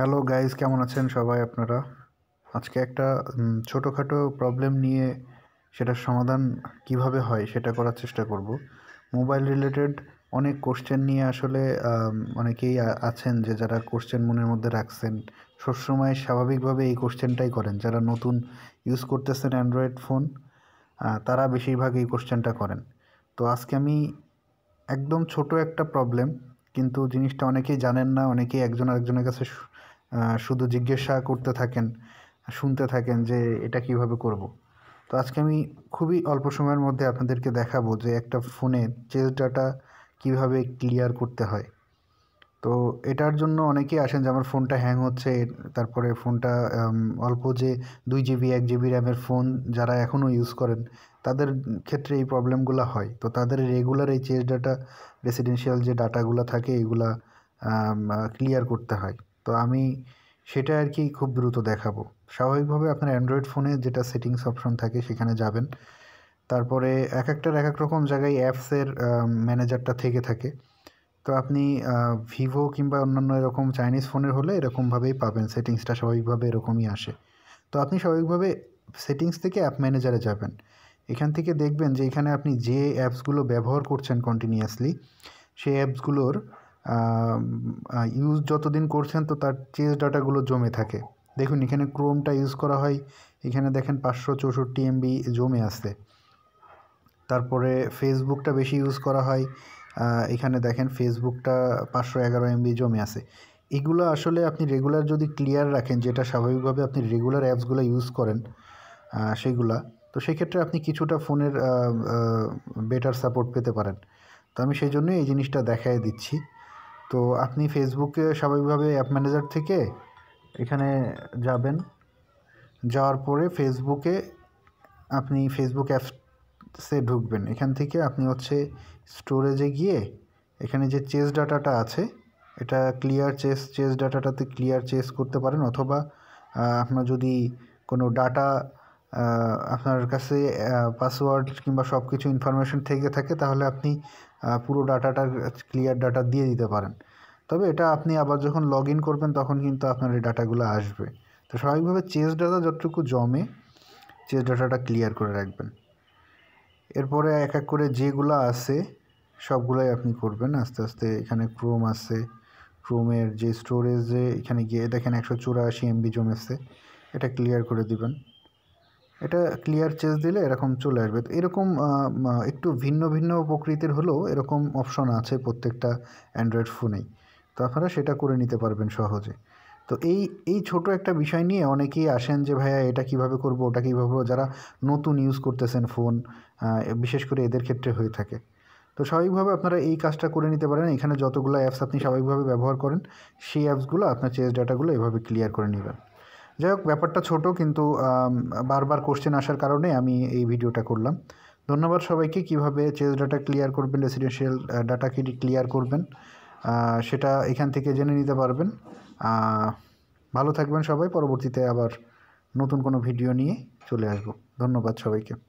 Hello guys কেমন আছেন সবাই আপনারা আজকে একটা ছোটোখাটো প্রবলেম নিয়ে সেটার সমাধান কিভাবে হয় সেটা করার চেষ্টা করব মোবাইল রিলেটেড অনেক কোশ্চেন নিয়ে আসলে অনেকেই আছেন যে যারা কোশ্চেন মনের মধ্যে রাখছেন সবসময় স্বাভাবিকভাবে এই কোশ্চেনটাই করেন যারা নতুন ইউজ করতেছেন অ্যান্ড্রয়েড ফোন তারা বেশিরভাগ এই কোশ্চেনটা করেন তো আজকে আমি একদম ছোট একটা প্রবলেম কিন্তু জিনিসটা অনেকেই জানেন না অনেকেই একজন আরেকজনের কাছে শুধু জিজ্ঞাসা করতে থাকেন শুনতে থাকেন যে এটা কিভাবে করব। তো আজকে আমি খুবই অল্প সময়ের মধ্যে আপনাদেরকে দেখাবো যে একটা ফোনে চেস ডাটা কীভাবে ক্লিয়ার করতে হয় তো এটার জন্য অনেকেই আসেন যে আমার ফোনটা হ্যাং হচ্ছে তারপরে ফোনটা অল্প যে দুই জিবি এক জিবি র্যামের ফোন যারা এখনও ইউজ করেন তাদের ক্ষেত্রে এই প্রবলেমগুলো হয় তো তাদের রেগুলার এই চেস ডাটা রেসিডেন্সিয়াল যে ডাটাগুলো থাকে এগুলা ক্লিয়ার করতে হয় তো আমি সেটা আর কি খুব দ্রুত দেখাবো স্বাভাবিকভাবে আপনার অ্যান্ড্রয়েড ফোনে যেটা সেটিংস অপশন থাকে সেখানে যাবেন তারপরে এক একটার এক এক রকম জায়গায় অ্যাপসের ম্যানেজারটা থেকে থাকে তো আপনি ভিভো কিংবা অন্যান্য এরকম চাইনিজ ফোনের হলে এরকমভাবেই পাবেন সেটিংসটা স্বাভাবিকভাবে এরকমই আসে তো আপনি স্বাভাবিকভাবে সেটিংস থেকে অ্যাপ ম্যানেজারে যাবেন এখান থেকে দেখবেন যে এখানে আপনি যে অ্যাপসগুলো ব্যবহার করছেন কন্টিনিউয়াসলি সেই অ্যাপসগুলোর ইউজ যতদিন করছেন তো তার চেস ডাটাগুলো জমে থাকে দেখুন এখানে ক্রোমটা ইউজ করা হয় এখানে দেখেন পাঁচশো চৌষট্টি এমবি জমে আসে তারপরে ফেসবুকটা বেশি ইউজ করা হয় এখানে দেখেন ফেসবুকটা পাঁচশো এগারো এমবি জমে আসে এগুলো আসলে আপনি রেগুলার যদি ক্লিয়ার রাখেন যেটা স্বাভাবিকভাবে আপনি রেগুলার অ্যাপসগুলো ইউজ করেন সেগুলা তো সেক্ষেত্রে আপনি কিছুটা ফোনের বেটার সাপোর্ট পেতে পারেন তো আমি সেই জন্যই এই জিনিসটা দেখায় দিচ্ছি তো আপনি ফেসবুকে স্বাভাবিকভাবে অ্যাপ ম্যানেজার থেকে এখানে যাবেন যাওয়ার পরে ফেসবুকে আপনি ফেসবুক অ্যাপসে ঢুকবেন এখান থেকে আপনি হচ্ছে স্টোরেজে গিয়ে এখানে যে চেস ডাটাটা আছে এটা ক্লিয়ার চেস চেস ডাটাটাতে ক্লিয়ার চেস করতে পারেন অথবা আপনার যদি কোনো ডাটা আপনার কাছে পাসওয়ার্ড কিংবা সব কিছু ইনফরমেশন থেকে থাকে তাহলে আপনি পুরো ডাটাটা ক্লিয়ার ডাটা দিয়ে দিতে পারেন তবে এটা আপনি আবার যখন লগ ইন করবেন তখন কিন্তু আপনার এই ডাটাগুলো আসবে তো স্বাভাবিকভাবে চেস ডাটা যতটুকু জমে চেস ডাটাটা ক্লিয়ার করে রাখবেন এরপরে এক এক করে যেগুলো আছে সবগুলোই আপনি করবেন আস্তে আস্তে এখানে ক্রোম আছে ক্রোমের যে স্টোরেজে এখানে গিয়ে দেখেন একশো চুরাশি এমবি জমেছে এটা ক্লিয়ার করে দিবেন এটা ক্লিয়ার চেস দিলে এরকম চলে আসবে এরকম একটু ভিন্ন ভিন্ন প্রকৃতির হলেও এরকম অপশন আছে প্রত্যেকটা অ্যান্ড্রয়েড ফোনেই তো আপনারা সেটা করে নিতে পারবেন সহজে তো এই এই ছোট একটা বিষয় নিয়ে অনেকেই আসেন যে ভাইয়া এটা কিভাবে করব ওটা কীভাবে যারা নতুন ইউজ করতেছেন ফোন বিশেষ করে এদের ক্ষেত্রে হয়ে থাকে তো স্বাভাবিকভাবে আপনারা এই কাজটা করে নিতে পারেন এখানে যতগুলো অ্যাপস আপনি স্বাভাবিকভাবে ব্যবহার করেন সেই অ্যাপসগুলো আপনার চেস ডাটাগুলো এভাবে ক্লিয়ার করে নেবেন যাই হোক ব্যাপারটা ছোট কিন্তু বারবার কোশ্চেন আসার কারণে আমি এই ভিডিওটা করলাম ধন্যবাদ সবাইকে কিভাবে চেস ডাটা ক্লিয়ার করবেন রেসিডেন্সিয়াল ডাটা কি ক্লিয়ার করবেন সেটা এখান থেকে জেনে নিতে পারবেন ভালো থাকবেন সবাই পরবর্তীতে আবার নতুন কোনো ভিডিও নিয়ে চলে আসব ধন্যবাদ সবাইকে